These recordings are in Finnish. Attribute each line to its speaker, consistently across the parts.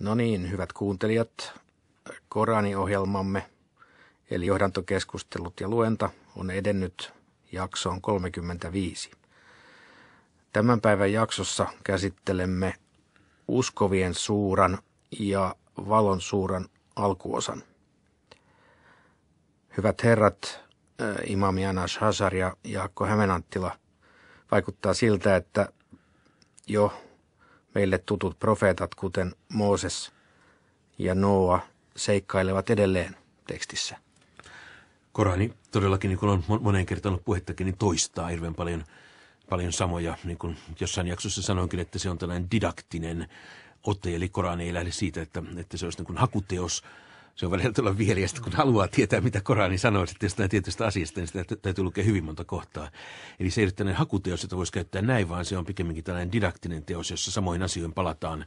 Speaker 1: No niin, hyvät kuuntelijat, Korani-ohjelmamme, eli johdantokeskustelut ja luenta, on edennyt jaksoon 35. Tämän päivän jaksossa käsittelemme uskovien suuran ja valon suuran alkuosan. Hyvät herrat, äh, imami Anas Hazar ja Jaakko Hämenanttila, vaikuttaa siltä, että jo Meille tutut profeetat, kuten Mooses ja Noa, seikkailevat edelleen tekstissä.
Speaker 2: Korani todellakin, niin kuin on moneen kertaan ollut puhettakin, niin toistaa hirveän paljon, paljon samoja. Niin kuin jossain jaksossa sanoinkin, että se on tällainen didaktinen ote, eli Korani ei lähde siitä, että, että se olisi niin kuin hakuteos – se on välillä tulla vieliästä, kun haluaa tietää, mitä Korani sanoo sitten jostain tietystä asiasta, niin sitä täytyy lukea hyvin monta kohtaa. Eli se ei ole tällainen hakuteos, jota voisi käyttää näin, vaan se on pikemminkin tällainen didaktinen teos, jossa samoin asioihin palataan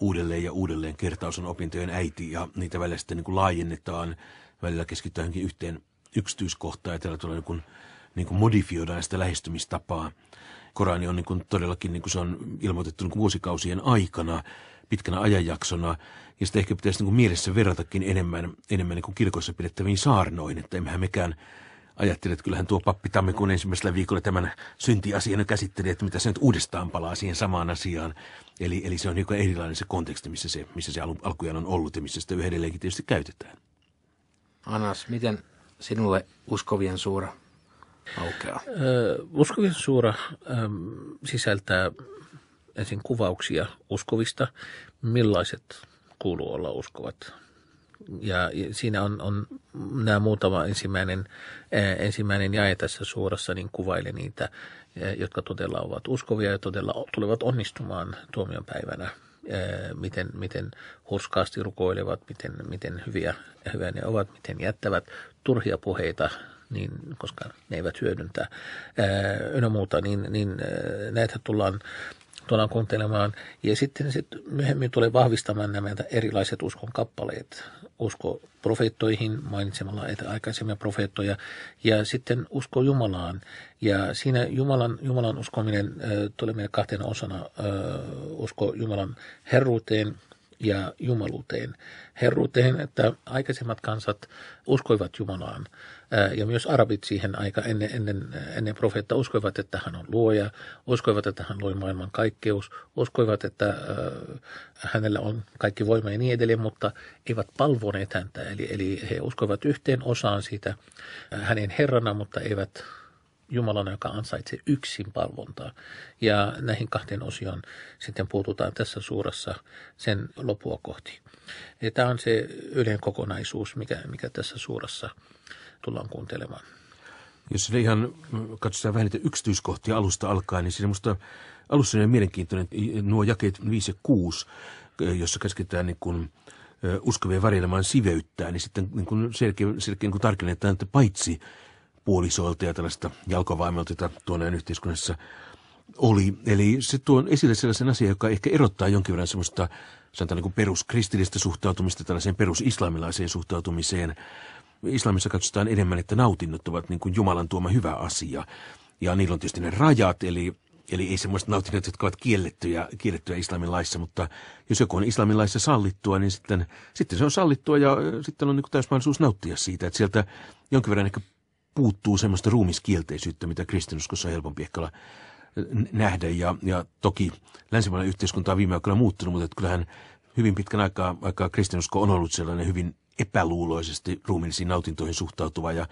Speaker 2: uudelleen ja uudelleen. Kertaus on opintojen äiti ja niitä välillä sitten niin kuin laajennetaan, välillä keskitytään yhteen yksityiskohtaan ja täällä tulee niin kuin, niin kuin modifioidaan sitä lähestymistapaa. Korani on niin kuin todellakin, niin kuin se on ilmoitettu niin kuin vuosikausien aikana, pitkänä ajanjaksona, ja sitä ehkä pitäisi niin kuin mielessä verratakin enemmän, enemmän niin kuin kirkossa pidettäviin saarnoin, että emmehän mekään ajattelin, että kyllähän tuo pappi tammikuun ensimmäisellä viikolla tämän syntiasian käsitteli, että mitä se nyt uudestaan palaa siihen samaan asiaan. Eli, eli se on hiukan erilainen se konteksti, missä se, missä se alun, alkujaan on ollut ja missä sitä yhä edelleenkin tietysti käytetään. Anas, miten sinulle uskovien suora? aukeaa.
Speaker 3: Uskovien suora sisältää ensin kuvauksia uskovista, millaiset kuuluu olla uskovat. Ja siinä on, on nämä muutama ensimmäinen, ensimmäinen jae tässä suorassa, niin kuvaile niitä, jotka todella ovat uskovia ja todella tulevat onnistumaan tuomion päivänä miten, miten hurskaasti rukoilevat, miten, miten hyviä, hyviä ne ovat, miten jättävät turhia puheita niin, koska ne eivät hyödyntää ynnä muuta, niin, niin näitä tullaan tullaan kuuntelemaan. Ja sitten sit myöhemmin tulee vahvistamaan nämä erilaiset uskon kappaleet. Usko profeettoihin mainitsemalla että aikaisemmin profeettoja ja sitten usko Jumalaan. Ja siinä Jumalan, Jumalan uskominen äh, tulee meille kahtena osana. Äh, usko Jumalan herruuteen – ja jumaluuteen, herruuteen, että aikaisemmat kansat uskoivat Jumalaan ja myös arabit siihen aika ennen, ennen, ennen profeetta uskoivat, että hän on luoja, uskoivat, että hän loi maailman kaikkeus, uskoivat, että hänellä on kaikki voima ja niin edelleen, mutta eivät palvoneet häntä. Eli, eli he uskoivat yhteen osaan siitä hänen herrana, mutta eivät Jumalana, joka ansaitsee yksin palvontaa. Ja näihin kahteen osioon sitten puututaan tässä suurassa sen lopua kohti. Ja tämä on se yleinen kokonaisuus, mikä, mikä tässä suurassa tullaan kuuntelemaan.
Speaker 2: Jos ihan katsotaan vähän niitä yksityiskohtia alusta alkaen, niin siinä musta alussa on mielenkiintoinen nuo jakeet 5 ja 6, jossa käsketään niin kuin uskovien varjelemaan siveyttää, niin sitten niin kuin selkeä, selkeä niin kuin tarkennetaan, että paitsi – puolisoilta ja tällaista jalkovaimelta, jota tuon ajan yhteiskunnassa oli. Eli se tuo esille sellaisen asian, joka ehkä erottaa jonkin verran semmoista sanotaan niin kuin peruskristillistä suhtautumista tällaiseen perusislamilaiseen suhtautumiseen. Islamissa katsotaan enemmän, että nautinnot ovat niin kuin Jumalan tuoma hyvä asia. Ja niillä on tietysti ne rajat, eli Eli ei semmoista nautinnot, jotka ovat kiellettyjä, kiellettyjä islamilaissa, mutta jos joku on islamilaissa sallittua, niin sitten, sitten se on sallittua ja sitten on niin täysmahdollisuus nauttia siitä. Että sieltä jonkin verran ehkä puuttuu semmoista ruumiskielteisyyttä, mitä kristinuskossa on helpompi ehkä olla nähdä. Ja, ja toki länsimainen yhteiskunta on viime aikoina muuttunut, mutta kyllähän hyvin pitkän aikaa, aikaa kristinusko on ollut sellainen hyvin epäluuloisesti ruumiillisiin nautintoihin suhtautuva ja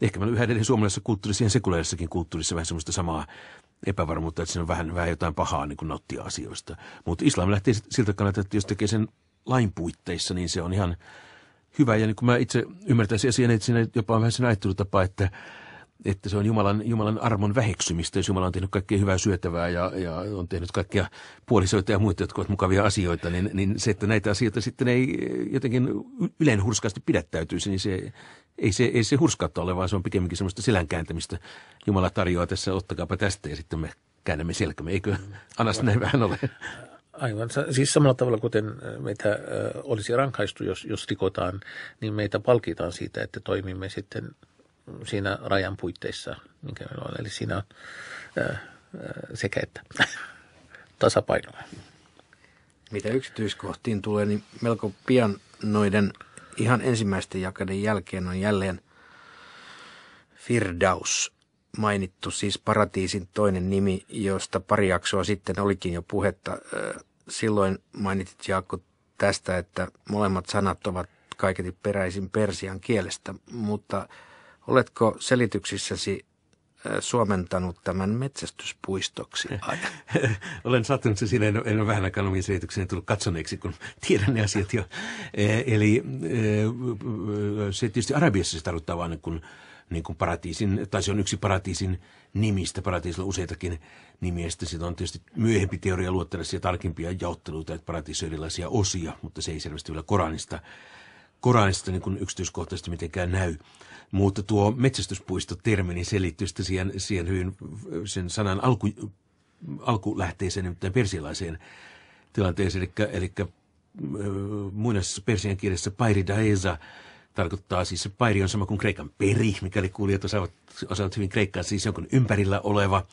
Speaker 2: ehkä mä yhä edelleen suomalaisessa kulttuurissa ja sekulaarisessakin kulttuurissa vähän semmoista samaa epävarmuutta, että siinä on vähän, vähän jotain pahaa niin kuin nauttia asioista. Mutta islam lähtee siltä kannalta, että jos tekee sen lain puitteissa, niin se on ihan hyvä. Ja niin kuin mä itse ymmärtäisin asian, että siinä jopa on vähän se ajattelutapa, että, että se on Jumalan, Jumalan armon väheksymistä, jos Jumala on tehnyt kaikkea hyvää syötävää ja, ja on tehnyt kaikkia puolisoita ja muita, jotka ovat mukavia asioita, niin, niin se, että näitä asioita sitten ei jotenkin yleensä hurskaasti pidättäytyisi, niin se, ei se, ei se hurskautta ole, vaan se on pikemminkin semmoista selän kääntämistä. Jumala tarjoaa tässä, ottakaapa tästä ja sitten me käännämme selkämme. Eikö Anas näin vähän ole?
Speaker 3: Aivan, siis samalla tavalla kuten äh, meitä äh, olisi rankaistu, jos, jos rikotaan, niin meitä palkitaan siitä, että toimimme sitten siinä rajan puitteissa, minkä meillä on. Eli siinä on äh, sekä että tasapainoa. Mitä
Speaker 1: yksityiskohtiin tulee, niin melko pian noiden ihan ensimmäisten jakaden jälkeen on jälleen Firdaus mainittu siis Paratiisin toinen nimi, josta pari jaksoa sitten olikin jo puhetta. Silloin mainitsit Jaakko tästä, että molemmat sanat ovat kaiketi peräisin persian kielestä, mutta oletko selityksissäsi suomentanut tämän
Speaker 2: metsästyspuistoksi Olen sattunut se siinä, en, en ole vähän aikaa omiin tullut katsoneeksi, kun tiedän ne asiat jo. E, eli se tietysti Arabiassa se siis tarkoittaa vain, kun niin kuin paratiisin, tai se on yksi paratiisin nimistä, paratiisilla useitakin nimiä, sitten siitä on tietysti myöhempi teoria luottaa tarkimpia jaotteluita, että paratiisi on erilaisia osia, mutta se ei selvästi vielä Koranista, Koranista niin kuin yksityiskohtaisesti mitenkään näy. Mutta tuo metsästyspuistotermi, niin se liittyy sitten siihen, siihen hyvin, sen sanan alku, alkulähteeseen, nimittäin persialaiseen tilanteeseen, eli, eli muinaisessa persian kielessä pairidaeza, Tarkoittaa siis se pairi on sama kuin kreikan peri, mikäli kuulijat osaavat, osaavat hyvin kreikkaa, siis jonkun ympärillä oleva.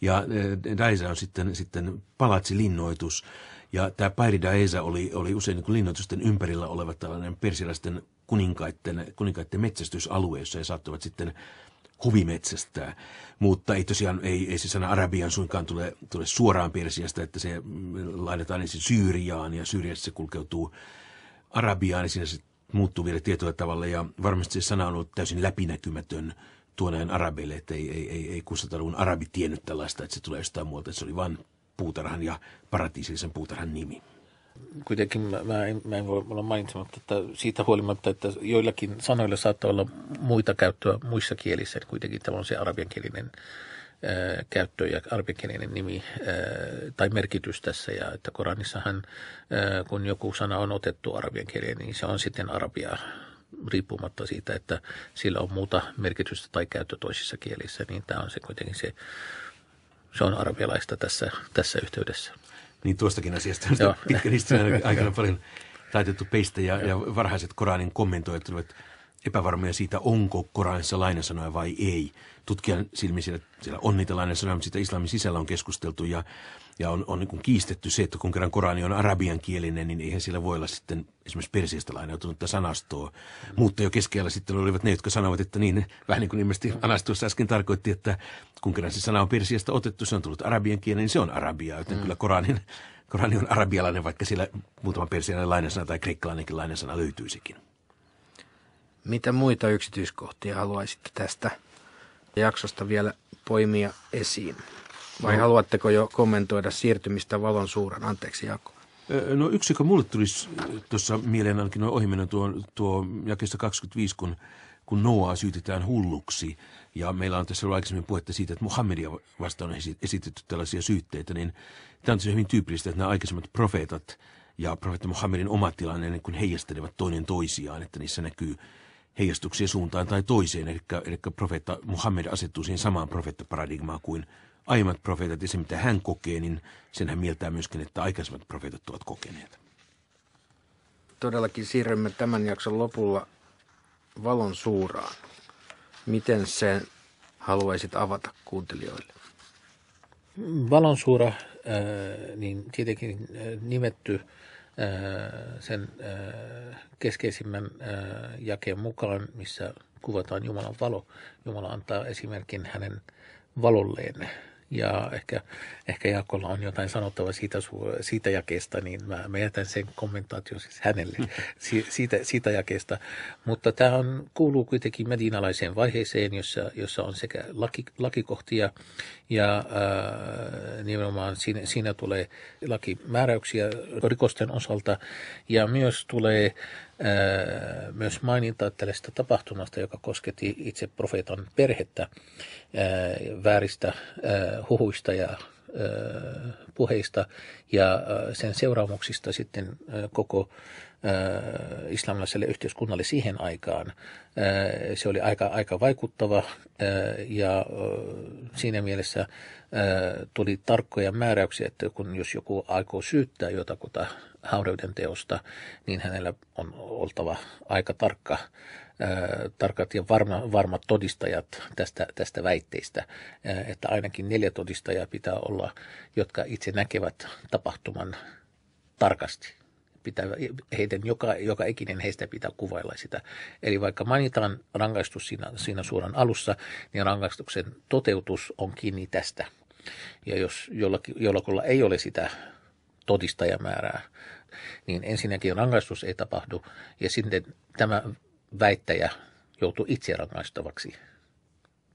Speaker 2: Ja eh, Daisa on sitten, sitten palatsilinnoitus. Ja tämä pairi Daesa oli, oli usein niin linnoitusten ympärillä oleva tällainen persialaisten kuninkaiden, kuninkaiden metsästysalue, jossa he saattavat sitten huvimetsästää. Mutta ei tosiaan, ei, ei se sana Arabian suinkaan tule, tule suoraan Persiasta, että se mm, laitetaan ensin Syyriaan ja Syyriassa se kulkeutuu Arabiaan ja niin siinä se muuttuu vielä tietyllä tavalla ja varmasti se sana on ollut täysin läpinäkymätön tuoneen arabeille, että ei, ei, ei, ei 600-luvun arabi tiennyt tällaista, että se tulee jostain muualta, että se oli vain puutarhan ja paratiisillisen puutarhan
Speaker 3: nimi. Kuitenkin mä, mä, en, mä en voi olla mainitsematta, että siitä huolimatta, että joillakin sanoilla saattaa olla muita käyttöä muissa kielissä, että kuitenkin tämä on se arabiankielinen kielinen Äh, käyttö ja arabikirjainen nimi äh, tai merkitys tässä. Ja että Koranissahan, äh, kun joku sana on otettu arabian kieleen, niin se on sitten arabia riippumatta siitä, että sillä on muuta merkitystä tai käyttö toisissa kielissä, niin tämä on se kuitenkin se, se on arabialaista tässä, tässä yhteydessä. Niin tuostakin asiasta on pitkän
Speaker 2: aikana paljon taitettu peistä ja, ja varhaiset Koranin kommentoijat tulivat epävarmoja siitä, onko Koranissa lainasanoja vai ei. Tutkijan silmin siellä, siellä on niitä lainasanoja, mutta sitä islamin sisällä on keskusteltu ja, ja on, on niin kiistetty se, että kun kerran Korani on arabian kielinen, niin eihän siellä voi olla sitten esimerkiksi persiasta lainautunutta sanastoa. Mm. Mutta jo keskellä sitten olivat ne, jotka sanovat, että niin, vähän niin kuin ilmeisesti Anas tuossa äsken tarkoitti, että kun kerran se sana on persiasta otettu, se on tullut arabian kielen, niin se on arabiaa, joten mm. kyllä Koranin Korani on arabialainen, vaikka siellä muutama persialainen lainasana tai kreikkalainenkin lainasana löytyisikin.
Speaker 1: Mitä muita yksityiskohtia haluaisitte tästä jaksosta vielä poimia esiin? Vai no. haluatteko jo kommentoida siirtymistä valon suuran? Anteeksi Jaakko.
Speaker 2: No yksi, joka mulle tulisi tuossa mieleen ainakin noin tuo, tuo jakesta 25, kun, kun Noaa syytetään hulluksi. Ja meillä on tässä ollut aikaisemmin puhetta siitä, että Muhammedia vastaan on esitetty tällaisia syytteitä, niin tämä on siis hyvin tyypillistä, että nämä aikaisemmat profeetat ja profeetta Muhammedin oma tilanne, niin kun heijastelevat toinen toisiaan, että niissä näkyy heijastuksia suuntaan tai toiseen, eli, eli profeetta Muhammed asettuu siihen samaan profeettaparadigmaan kuin aiemmat profeetat ja se mitä hän kokee, niin sen hän mieltää myöskin, että aikaisemmat profeetat ovat kokeneet.
Speaker 1: Todellakin siirrymme tämän jakson lopulla valon suuraan. Miten sen haluaisit avata kuuntelijoille?
Speaker 3: Valon suura, äh, niin tietenkin äh, nimetty Öö, sen öö, keskeisimmän öö, jakeen mukaan, missä kuvataan Jumalan valo. Jumala antaa esimerkin hänen valolleen ja ehkä, ehkä Jaakolla on jotain sanottavaa siitä, siitä jakeesta, niin mä, mä jätän sen kommentaation siis hänelle si, siitä, siitä jakeesta. Mutta tämä on, kuuluu kuitenkin medinalaiseen vaiheeseen, jossa, jossa on sekä laki, lakikohtia ja ää, nimenomaan siinä, siinä tulee lakimääräyksiä rikosten osalta ja myös tulee Öö, myös maininta tällaista tapahtumasta, joka kosketti itse profeetan perhettä öö, vääristä öö, huhuista ja puheista ja sen seuraamuksista sitten koko Äh, islamilaiselle yhteiskunnalle siihen aikaan. Äh, se oli aika, aika vaikuttava äh, ja siinä mielessä tuli tarkkoja määräyksiä, että kun jos joku aikoo syyttää jotakuta haureuden teosta, niin hänellä on oltava aika tarkka tarkat ja varma, varmat todistajat tästä, tästä väitteistä, että ainakin neljä todistajaa pitää olla, jotka itse näkevät tapahtuman tarkasti pitää, heidän joka, joka ikinen heistä pitää kuvailla sitä. Eli vaikka mainitaan rangaistus siinä, siinä suoran alussa, niin rangaistuksen toteutus on kiinni tästä. Ja jos jollakin, jollakulla ei ole sitä todistajamäärää, niin ensinnäkin rangaistus ei tapahdu ja sitten tämä väittäjä joutuu itse rangaistavaksi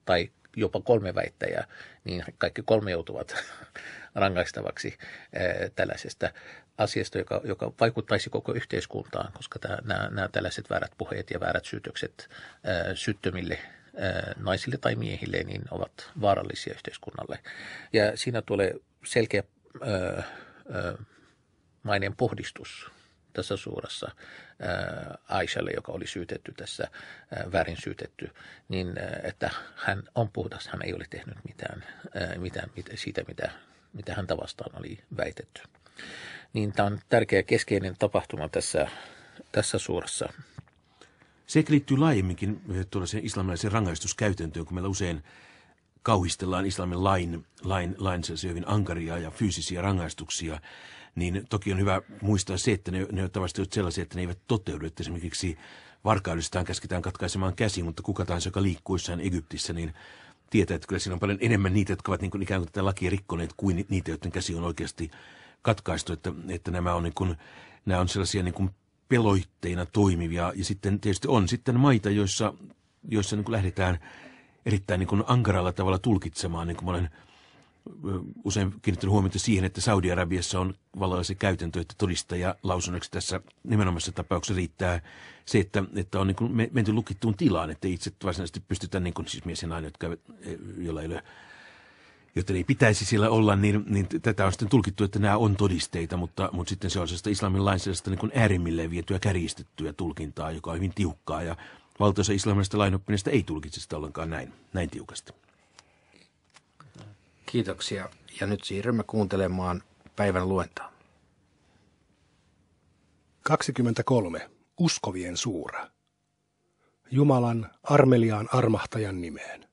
Speaker 3: tai jopa kolme väittäjää, niin kaikki kolme joutuvat rangaistavaksi eh, tällaisesta asiasta, joka, joka vaikuttaisi koko yhteiskuntaan, koska tämä, nämä, nämä tällaiset väärät puheet ja väärät syytökset eh, syttömille eh, naisille tai miehille niin ovat vaarallisia yhteiskunnalle. Ja siinä tulee selkeä ö, ö, mainen pohdistus tässä suurassa Aishalle, joka oli syytetty tässä, väärin syytetty, niin että hän on puhdas, hän ei ole tehnyt mitään, mitään, siitä, mitä, mitä häntä vastaan oli väitetty. Niin tämä on tärkeä keskeinen tapahtuma tässä, tässä suurassa
Speaker 2: se liittyy laajemminkin eh, tuollaiseen islamilaisen rangaistuskäytäntöön, kun meillä usein kauhistellaan islamin lain, lain, lain hyvin ankaria ja fyysisiä rangaistuksia niin toki on hyvä muistaa se, että ne, ne ovat tavasti sellaisia, että ne eivät toteudu. Että esimerkiksi varkaudestaan käsketään katkaisemaan käsi, mutta kuka tahansa, joka liikkuu jossain Egyptissä, niin tietää, että kyllä siinä on paljon enemmän niitä, jotka ovat niin kuin ikään kuin tätä lakia rikkoneet, kuin niitä, joiden käsi on oikeasti katkaistu. Että, että nämä, on niin kuin, nämä on sellaisia niin kuin peloitteina toimivia. Ja sitten tietysti on sitten maita, joissa, joissa niin kuin lähdetään erittäin niin kuin ankaralla tavalla tulkitsemaan, niin kuin mä olen – usein kiinnittänyt huomiota siihen, että Saudi-Arabiassa on valoa se käytäntö, että todistaja lausunnoksi tässä nimenomaisessa tapauksessa riittää se, että, että on niin kuin menty lukittuun tilaan, että itse varsinaisesti pystytään, niin kuin siis mies ja nainen, jotka, jolla ei ole joten ei pitäisi siellä olla, niin, niin tätä on sitten tulkittu, että nämä on todisteita, mutta, mutta sitten se on sellaista islamin lainsäädännöstä niin äärimmilleen vietyä kärjistettyä tulkintaa, joka on hyvin tiukkaa ja valtaosa islamista lainoppineista ei tulkitse sitä ollenkaan näin, näin tiukasti. Kiitoksia
Speaker 4: ja nyt siirrymme kuuntelemaan päivän luentaa. 23. Uskovien suura. Jumalan armeliaan armahtajan nimeen.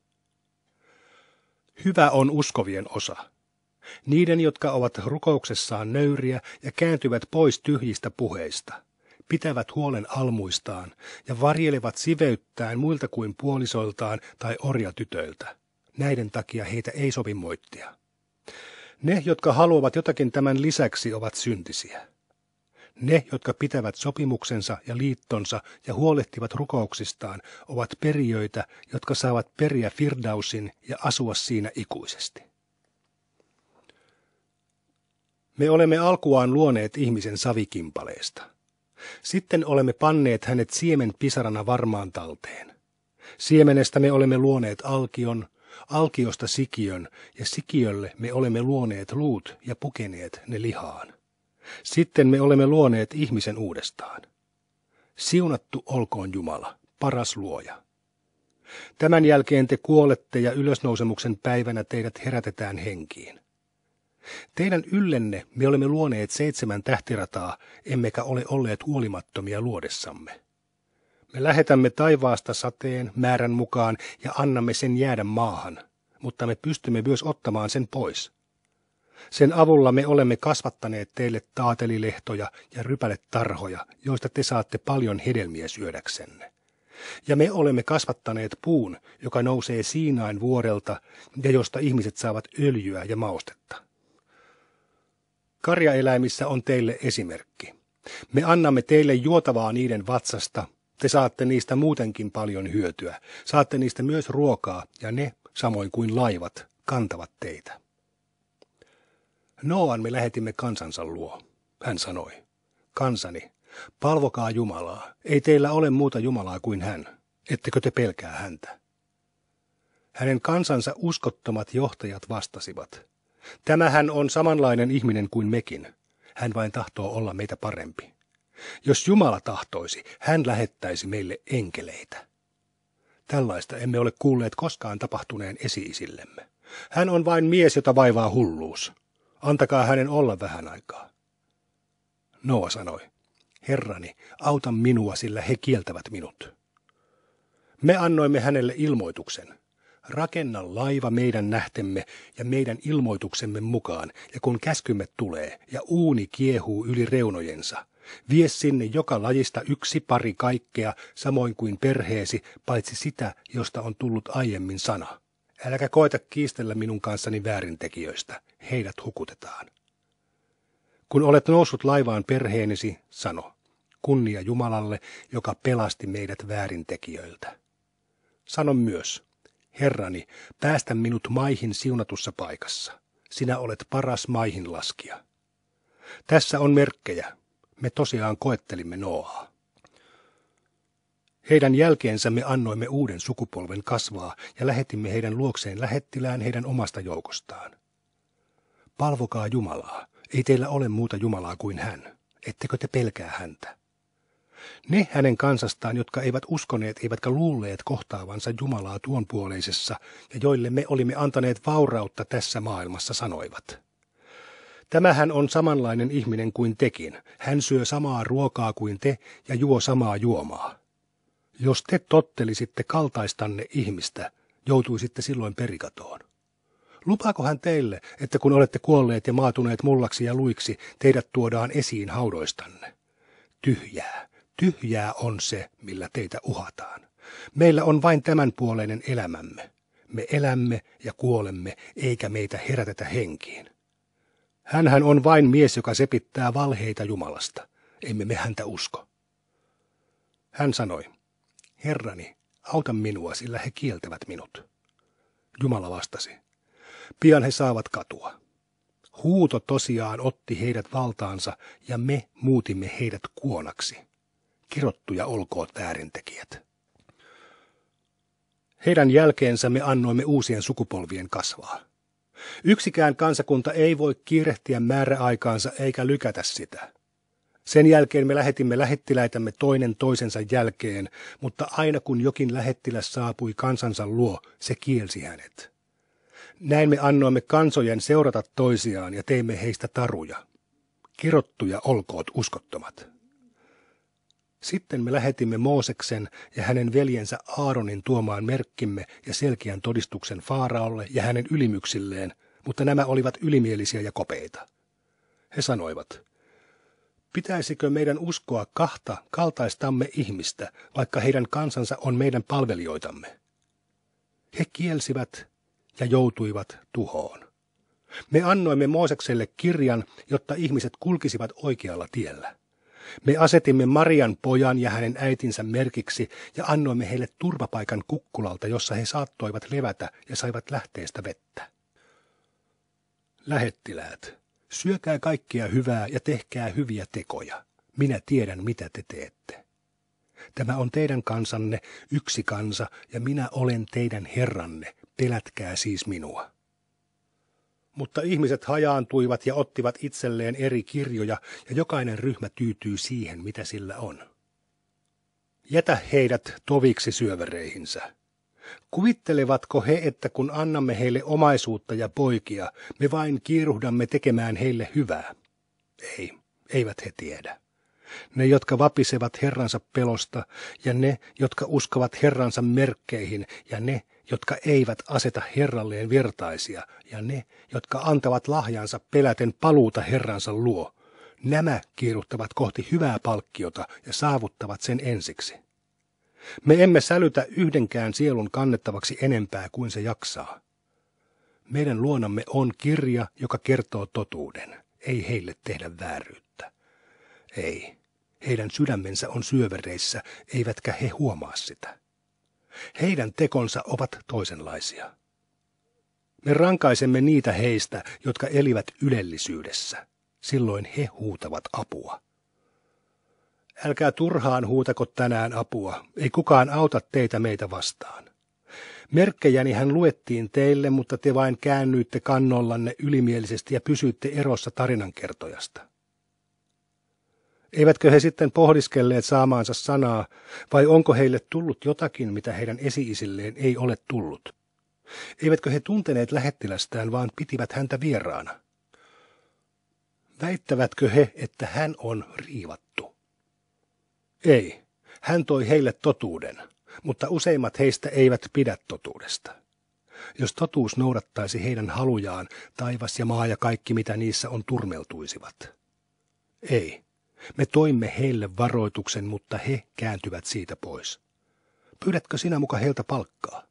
Speaker 4: Hyvä on uskovien osa. Niiden, jotka ovat rukouksessaan nöyriä ja kääntyvät pois tyhjistä puheista, pitävät huolen almuistaan ja varjelevat siveyttään muilta kuin puolisoiltaan tai orjatytöiltä Näiden takia heitä ei sovi moittia. Ne, jotka haluavat jotakin tämän lisäksi, ovat syntisiä. Ne, jotka pitävät sopimuksensa ja liittonsa ja huolehtivat rukouksistaan, ovat perijöitä, jotka saavat periä Firdausin ja asua siinä ikuisesti. Me olemme alkuaan luoneet ihmisen savikimpaleesta. Sitten olemme panneet hänet siemen pisarana varmaan talteen. Siemenestä me olemme luoneet alkion, alkiosta sikiön, ja sikiölle me olemme luoneet luut ja pukeneet ne lihaan. Sitten me olemme luoneet ihmisen uudestaan. Siunattu olkoon Jumala, paras luoja. Tämän jälkeen te kuolette ja ylösnousemuksen päivänä teidät herätetään henkiin. Teidän yllenne me olemme luoneet seitsemän tähtirataa, emmekä ole olleet huolimattomia luodessamme. Me lähetämme taivaasta sateen määrän mukaan ja annamme sen jäädä maahan, mutta me pystymme myös ottamaan sen pois. Sen avulla me olemme kasvattaneet teille taatelilehtoja ja rypäletarhoja, joista te saatte paljon hedelmiä syödäksenne. Ja me olemme kasvattaneet puun, joka nousee Siinain vuorelta ja josta ihmiset saavat öljyä ja maustetta. Karjaeläimissä on teille esimerkki. Me annamme teille juotavaa niiden vatsasta – te saatte niistä muutenkin paljon hyötyä. Saatte niistä myös ruokaa, ja ne, samoin kuin laivat, kantavat teitä. Noan me lähetimme kansansa luo, hän sanoi. Kansani, palvokaa Jumalaa. Ei teillä ole muuta Jumalaa kuin hän. Ettekö te pelkää häntä? Hänen kansansa uskottomat johtajat vastasivat. Tämähän on samanlainen ihminen kuin mekin. Hän vain tahtoo olla meitä parempi. Jos Jumala tahtoisi, hän lähettäisi meille enkeleitä. Tällaista emme ole kuulleet koskaan tapahtuneen esiisillemme. Hän on vain mies, jota vaivaa hulluus. Antakaa hänen olla vähän aikaa. Noa sanoi, Herrani, auta minua, sillä he kieltävät minut. Me annoimme hänelle ilmoituksen. Rakenna laiva meidän nähtemme ja meidän ilmoituksemme mukaan, ja kun käskymme tulee ja uuni kiehuu yli reunojensa – Vie sinne joka lajista yksi pari kaikkea, samoin kuin perheesi, paitsi sitä, josta on tullut aiemmin sana. Äläkä koeta kiistellä minun kanssani väärintekijöistä, heidät hukutetaan. Kun olet noussut laivaan perheenesi, sano, kunnia Jumalalle, joka pelasti meidät väärintekijöiltä. Sano myös, Herrani, päästä minut maihin siunatussa paikassa. Sinä olet paras maihin laskija. Tässä on merkkejä, me tosiaan koettelimme Noaa. Heidän jälkeensä me annoimme uuden sukupolven kasvaa ja lähetimme heidän luokseen lähettilään heidän omasta joukostaan. Palvokaa Jumalaa, ei teillä ole muuta Jumalaa kuin hän, ettekö te pelkää häntä. Ne hänen kansastaan, jotka eivät uskoneet eivätkä luulleet kohtaavansa Jumalaa tuonpuoleisessa ja joille me olimme antaneet vaurautta tässä maailmassa, sanoivat – Tämähän on samanlainen ihminen kuin tekin. Hän syö samaa ruokaa kuin te ja juo samaa juomaa. Jos te tottelisitte kaltaistanne ihmistä, joutuisitte silloin perikatoon. Lupaako hän teille, että kun olette kuolleet ja maatuneet mullaksi ja luiksi, teidät tuodaan esiin haudoistanne? Tyhjää. Tyhjää on se, millä teitä uhataan. Meillä on vain tämänpuoleinen elämämme. Me elämme ja kuolemme, eikä meitä herätetä henkiin. Hänhän on vain mies, joka sepittää valheita Jumalasta. Emme me häntä usko. Hän sanoi, Herrani, auta minua, sillä he kieltävät minut. Jumala vastasi, pian he saavat katua. Huuto tosiaan otti heidät valtaansa ja me muutimme heidät kuonaksi. Kirottuja olkoot väärintekijät. Heidän jälkeensä me annoimme uusien sukupolvien kasvaa. Yksikään kansakunta ei voi kiirehtiä määräaikaansa eikä lykätä sitä. Sen jälkeen me lähetimme lähettiläitämme toinen toisensa jälkeen, mutta aina kun jokin lähettiläs saapui kansansa luo, se kielsi hänet. Näin me annoimme kansojen seurata toisiaan ja teimme heistä taruja. Kirottuja olkoot uskottomat. Sitten me lähetimme Mooseksen ja hänen veljensä Aaronin tuomaan merkkimme ja selkeän todistuksen Faaraolle ja hänen ylimyksilleen, mutta nämä olivat ylimielisiä ja kopeita. He sanoivat, pitäisikö meidän uskoa kahta kaltaistamme ihmistä, vaikka heidän kansansa on meidän palvelijoitamme? He kielsivät ja joutuivat tuhoon. Me annoimme Moosekselle kirjan, jotta ihmiset kulkisivat oikealla tiellä. Me asetimme Marian pojan ja hänen äitinsä merkiksi ja annoimme heille turvapaikan kukkulalta, jossa he saattoivat levätä ja saivat lähteestä vettä. Lähettiläät, syökää kaikkia hyvää ja tehkää hyviä tekoja. Minä tiedän, mitä te teette. Tämä on teidän kansanne, yksi kansa, ja minä olen teidän herranne, pelätkää siis minua mutta ihmiset hajaantuivat ja ottivat itselleen eri kirjoja, ja jokainen ryhmä tyytyy siihen, mitä sillä on. Jätä heidät toviksi syövereihinsä. Kuvittelevatko he, että kun annamme heille omaisuutta ja poikia, me vain kiiruhdamme tekemään heille hyvää? Ei, eivät he tiedä. Ne, jotka vapisevat Herransa pelosta, ja ne, jotka uskovat Herransa merkkeihin, ja ne, jotka eivät aseta Herralleen vertaisia, ja ne, jotka antavat lahjansa peläten paluuta Herransa luo. Nämä kiiruttavat kohti hyvää palkkiota ja saavuttavat sen ensiksi. Me emme sälytä yhdenkään sielun kannettavaksi enempää kuin se jaksaa. Meidän luonamme on kirja, joka kertoo totuuden. Ei heille tehdä vääryyttä. Ei. Heidän sydämensä on syövereissä, eivätkä he huomaa sitä. Heidän tekonsa ovat toisenlaisia. Me rankaisemme niitä heistä, jotka elivät ylellisyydessä. Silloin he huutavat apua. Älkää turhaan huutako tänään apua, ei kukaan auta teitä meitä vastaan. Merkkejäni hän luettiin teille, mutta te vain käännyitte kannollanne ylimielisesti ja pysyitte erossa tarinankertojasta. Eivätkö he sitten pohdiskelleet saamaansa sanaa, vai onko heille tullut jotakin, mitä heidän esiisilleen ei ole tullut? Eivätkö he tunteneet lähettilästään, vaan pitivät häntä vieraana? Väittävätkö he, että hän on riivattu? Ei, hän toi heille totuuden, mutta useimmat heistä eivät pidä totuudesta. Jos totuus noudattaisi heidän halujaan, taivas ja maa ja kaikki mitä niissä on turmeltuisivat. Ei, me toimme heille varoituksen, mutta he kääntyvät siitä pois. Pyydätkö sinä muka heiltä palkkaa?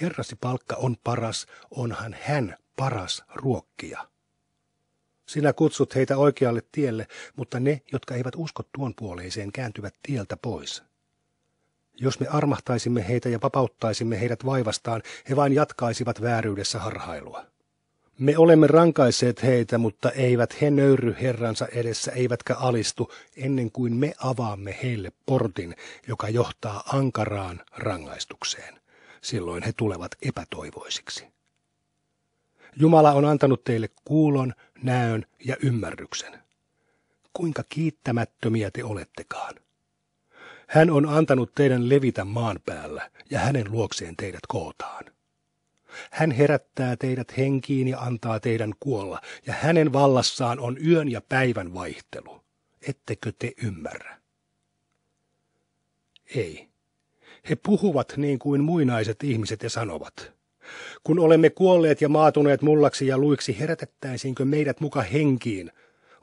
Speaker 4: Herrasi palkka on paras, onhan hän paras ruokkia. Sinä kutsut heitä oikealle tielle, mutta ne, jotka eivät usko tuon puoleiseen, kääntyvät tieltä pois. Jos me armahtaisimme heitä ja vapauttaisimme heidät vaivastaan, he vain jatkaisivat vääryydessä harhailua. Me olemme rankaiseet heitä, mutta eivät he nöyry Herransa edessä, eivätkä alistu, ennen kuin me avaamme heille portin, joka johtaa ankaraan rangaistukseen. Silloin he tulevat epätoivoisiksi. Jumala on antanut teille kuulon, näön ja ymmärryksen. Kuinka kiittämättömiä te olettekaan. Hän on antanut teidän levitä maan päällä, ja hänen luokseen teidät kootaan. Hän herättää teidät henkiin ja antaa teidän kuolla, ja hänen vallassaan on yön ja päivän vaihtelu. Ettekö te ymmärrä? Ei. He puhuvat niin kuin muinaiset ihmiset ja sanovat. Kun olemme kuolleet ja maatuneet mullaksi ja luiksi, herätettäisiinkö meidät muka henkiin?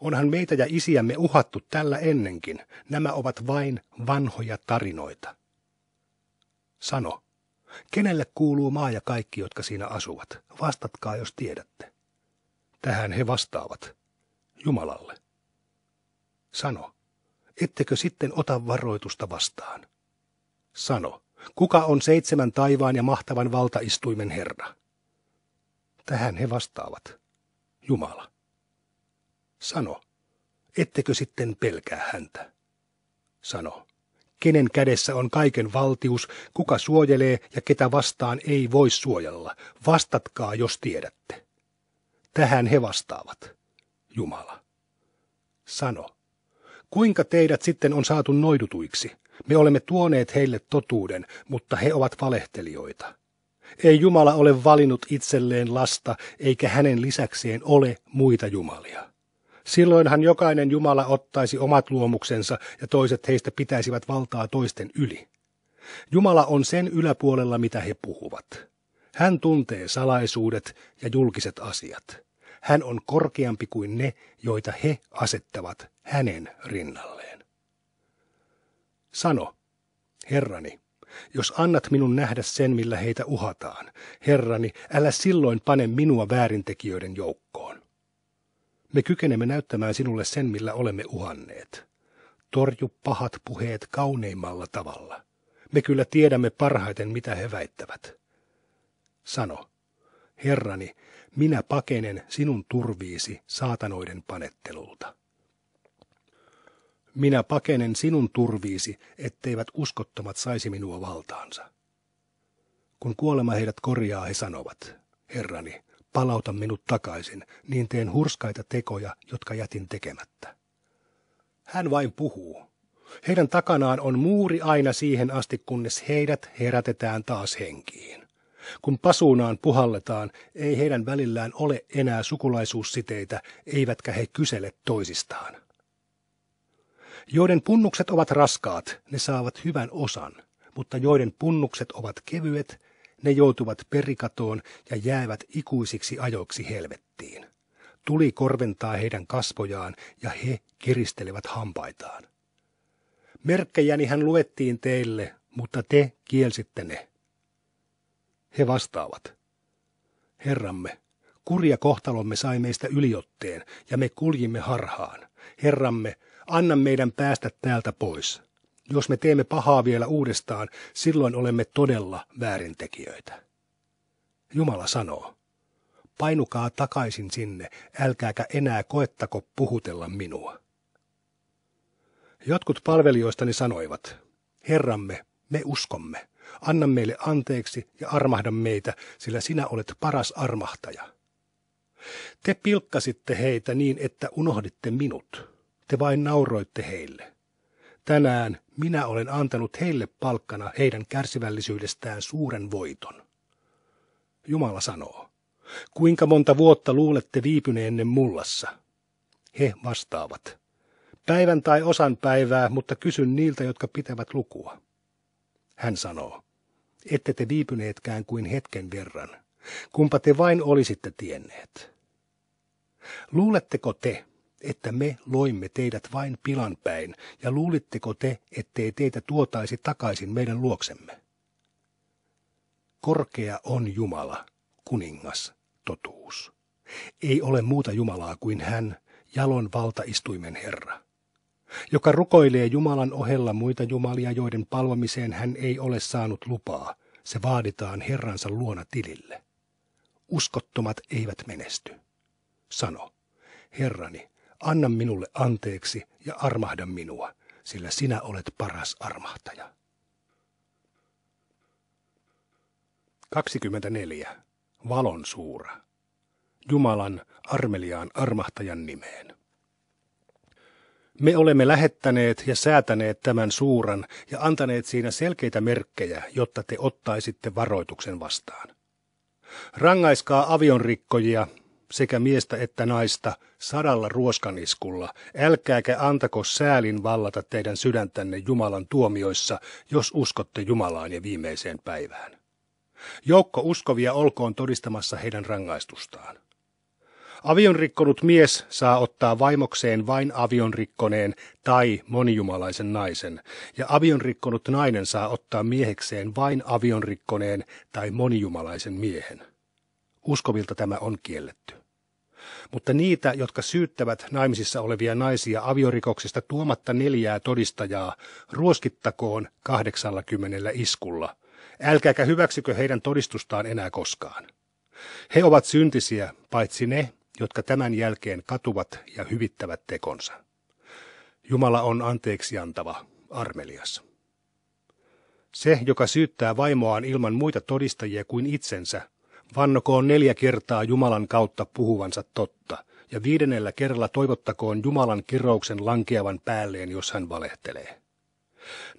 Speaker 4: Onhan meitä ja isiämme uhattu tällä ennenkin. Nämä ovat vain vanhoja tarinoita. Sano, Kenelle kuuluu maa ja kaikki, jotka siinä asuvat? Vastatkaa, jos tiedätte. Tähän he vastaavat. Jumalalle. Sano, ettekö sitten ota varoitusta vastaan? Sano, kuka on seitsemän taivaan ja mahtavan valtaistuimen herra? Tähän he vastaavat. Jumala. Sano, ettekö sitten pelkää häntä? Sano, kenen kädessä on kaiken valtius, kuka suojelee ja ketä vastaan ei voi suojella. Vastatkaa, jos tiedätte. Tähän he vastaavat. Jumala. Sano. Kuinka teidät sitten on saatu noidutuiksi? Me olemme tuoneet heille totuuden, mutta he ovat valehtelijoita. Ei Jumala ole valinnut itselleen lasta, eikä hänen lisäkseen ole muita jumalia. Silloinhan jokainen Jumala ottaisi omat luomuksensa ja toiset heistä pitäisivät valtaa toisten yli. Jumala on sen yläpuolella, mitä he puhuvat. Hän tuntee salaisuudet ja julkiset asiat. Hän on korkeampi kuin ne, joita he asettavat hänen rinnalleen. Sano, Herrani, jos annat minun nähdä sen, millä heitä uhataan, Herrani, älä silloin pane minua väärintekijöiden joukkoon. Me kykenemme näyttämään sinulle sen, millä olemme uhanneet. Torju pahat puheet kauneimmalla tavalla. Me kyllä tiedämme parhaiten, mitä he väittävät. Sano, Herrani, minä pakenen sinun turviisi saatanoiden panettelulta. Minä pakenen sinun turviisi, etteivät uskottomat saisi minua valtaansa. Kun kuolema heidät korjaa, he sanovat, Herrani, palauta minut takaisin, niin teen hurskaita tekoja, jotka jätin tekemättä. Hän vain puhuu. Heidän takanaan on muuri aina siihen asti, kunnes heidät herätetään taas henkiin. Kun pasuunaan puhalletaan, ei heidän välillään ole enää sukulaisuussiteitä, eivätkä he kysele toisistaan. Joiden punnukset ovat raskaat, ne saavat hyvän osan, mutta joiden punnukset ovat kevyet, ne joutuvat perikatoon ja jäävät ikuisiksi ajoiksi helvettiin. Tuli korventaa heidän kasvojaan ja he kiristelevät hampaitaan. Merkkejäni hän luettiin teille, mutta te kielsitte ne. He vastaavat. Herramme, kurja kohtalomme sai meistä yliotteen ja me kuljimme harhaan. Herramme, anna meidän päästä täältä pois. Jos me teemme pahaa vielä uudestaan, silloin olemme todella väärintekijöitä. Jumala sanoo, painukaa takaisin sinne, älkääkä enää koettako puhutella minua. Jotkut palvelijoistani sanoivat, Herramme, me uskomme, anna meille anteeksi ja armahda meitä, sillä sinä olet paras armahtaja. Te pilkkasitte heitä niin, että unohditte minut. Te vain nauroitte heille. Tänään minä olen antanut heille palkkana heidän kärsivällisyydestään suuren voiton. Jumala sanoo, kuinka monta vuotta luulette viipyneenne mullassa? He vastaavat, päivän tai osan päivää, mutta kysyn niiltä, jotka pitävät lukua. Hän sanoo, ette te viipyneetkään kuin hetken verran, kumpa te vain olisitte tienneet. Luuletteko te, että me loimme teidät vain pilan päin, ja luulitteko te, ettei teitä tuotaisi takaisin meidän luoksemme? Korkea on Jumala, kuningas, totuus. Ei ole muuta Jumalaa kuin hän, jalon valtaistuimen Herra joka rukoilee Jumalan ohella muita jumalia, joiden palvomiseen hän ei ole saanut lupaa. Se vaaditaan Herransa luona tilille. Uskottomat eivät menesty. Sano, Herrani, Anna minulle anteeksi ja armahda minua, sillä sinä olet paras armahtaja. 24. Valon suura. Jumalan armeliaan armahtajan nimeen. Me olemme lähettäneet ja säätäneet tämän suuran ja antaneet siinä selkeitä merkkejä, jotta te ottaisitte varoituksen vastaan. Rangaiskaa avionrikkojia, sekä miestä että naista sadalla ruoskaniskulla. Älkääkä antako säälin vallata teidän sydäntänne Jumalan tuomioissa, jos uskotte Jumalaan ja viimeiseen päivään. Joukko uskovia olkoon todistamassa heidän rangaistustaan. Avion rikkonut mies saa ottaa vaimokseen vain avion rikkoneen tai monijumalaisen naisen, ja avion rikkonut nainen saa ottaa miehekseen vain avion rikkoneen tai monijumalaisen miehen. Uskovilta tämä on kielletty. Mutta niitä, jotka syyttävät naimisissa olevia naisia aviorikoksista tuomatta neljää todistajaa, ruoskittakoon 80 iskulla. Älkääkä hyväksykö heidän todistustaan enää koskaan. He ovat syntisiä, paitsi ne, jotka tämän jälkeen katuvat ja hyvittävät tekonsa. Jumala on anteeksiantava, armelias. Se, joka syyttää vaimoaan ilman muita todistajia kuin itsensä, Vannokoon neljä kertaa Jumalan kautta puhuvansa totta, ja viidennellä kerralla toivottakoon Jumalan kirouksen lankeavan päälleen, jos hän valehtelee.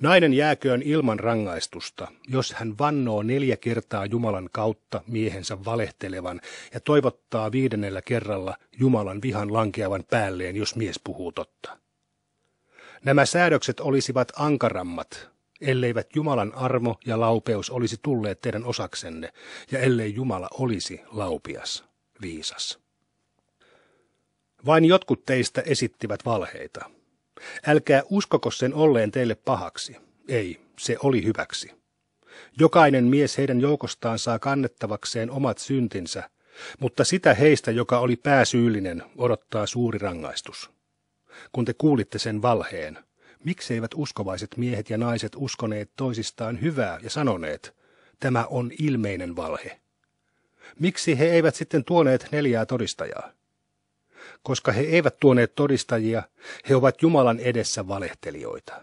Speaker 4: Nainen jääköön ilman rangaistusta, jos hän vannoo neljä kertaa Jumalan kautta miehensä valehtelevan ja toivottaa viidennellä kerralla Jumalan vihan lankeavan päälleen, jos mies puhuu totta. Nämä säädökset olisivat ankarammat, elleivät Jumalan armo ja laupeus olisi tulleet teidän osaksenne, ja ellei Jumala olisi laupias, viisas. Vain jotkut teistä esittivät valheita. Älkää uskoko sen olleen teille pahaksi. Ei, se oli hyväksi. Jokainen mies heidän joukostaan saa kannettavakseen omat syntinsä, mutta sitä heistä, joka oli pääsyyllinen, odottaa suuri rangaistus. Kun te kuulitte sen valheen, mikseivät uskovaiset miehet ja naiset uskoneet toisistaan hyvää ja sanoneet, tämä on ilmeinen valhe? Miksi he eivät sitten tuoneet neljää todistajaa? Koska he eivät tuoneet todistajia, he ovat Jumalan edessä valehtelijoita.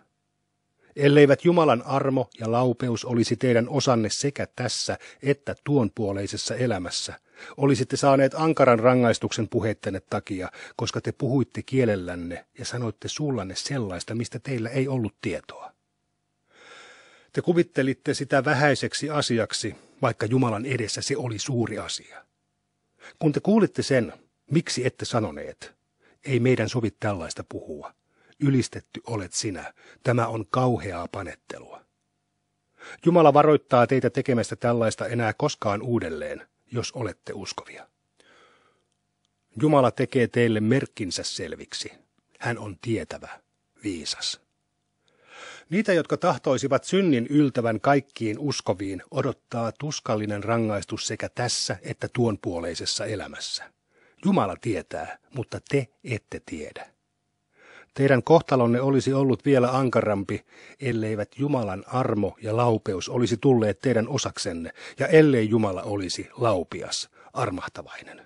Speaker 4: Elleivät Jumalan armo ja laupeus olisi teidän osanne sekä tässä että tuonpuoleisessa elämässä, Olisitte saaneet ankaran rangaistuksen puheittenne takia, koska te puhuitte kielellänne ja sanoitte suullanne sellaista, mistä teillä ei ollut tietoa. Te kuvittelitte sitä vähäiseksi asiaksi, vaikka Jumalan edessä se oli suuri asia. Kun te kuulitte sen, miksi ette sanoneet, ei meidän sovi tällaista puhua. Ylistetty olet sinä, tämä on kauheaa panettelua. Jumala varoittaa teitä tekemästä tällaista enää koskaan uudelleen, jos olette uskovia. Jumala tekee teille merkkinsä selviksi. Hän on tietävä, viisas. Niitä, jotka tahtoisivat synnin yltävän kaikkiin uskoviin, odottaa tuskallinen rangaistus sekä tässä että tuon puoleisessa elämässä. Jumala tietää, mutta te ette tiedä. Teidän kohtalonne olisi ollut vielä ankarampi, elleivät Jumalan armo ja laupeus olisi tulleet teidän osaksenne, ja ellei Jumala olisi laupias, armahtavainen.